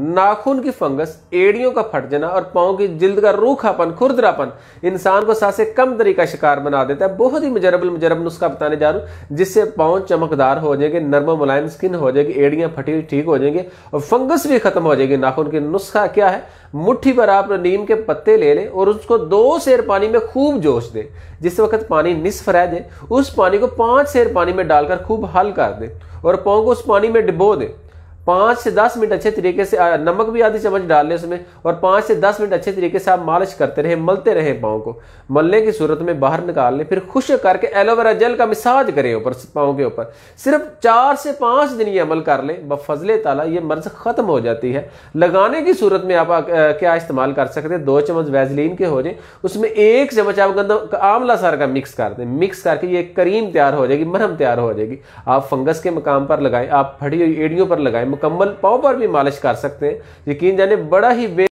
नाखून की फंगस एड़ियों का फट जाना और पाओ की जिल्द का रूखापन खुरदरापन इंसान को सांसें कम तरीका शिकार बना देता है बहुत ही मजरबल मजरब नुस्खा बताने जा रहा हूं जिससे पाओ चमकदार हो जाएंगे नर्म मुलायम स्किन हो जाएगी एड़ियाँ फटी हुई ठीक हो जाएंगे और फंगस भी खत्म हो जाएगी नाखून की नुस्खा क्या है मुट्ठी पर आप नीम के पत्ते ले लें और उसको दो शेर पानी में खूब जोश दे जिस वक्त पानी निसफ रह जाए उस पानी को पांच शेर पानी में डालकर खूब हल कर दे और पाओ को उस पानी में डिबो दे पांच से दस मिनट अच्छे तरीके से नमक भी आधी चम्मच डाल लें उसमें और पांच से दस मिनट अच्छे तरीके से आप मालिश करते रहे मलते रहे पाओ को मलने की सूरत में बाहर निकाल लें फिर खुश करके एलोवेरा जेल का मिसाज करें ऊपर पाओ के ऊपर सिर्फ चार से पांच दिन ये अमल कर लें बफजले ताला ये मर्ज ख़त्म हो जाती है लगाने की सूरत में आप आ, क्या इस्तेमाल कर सकते हैं दो चम्मच वैजलिन के हो जाए उसमें एक चम्मच आप गंदम आंवला सार का मिक्स कर दें मिक्स करके ये करीम तैयार हो जाएगी मरहम तैयार हो जाएगी आप फंगस के मकाम पर लगाएं आप फटी हुई एड़ियों पर लगाएं मुकम्मल पाव पर भी मालिश कर सकते हैं यकीन जाने बड़ा ही बे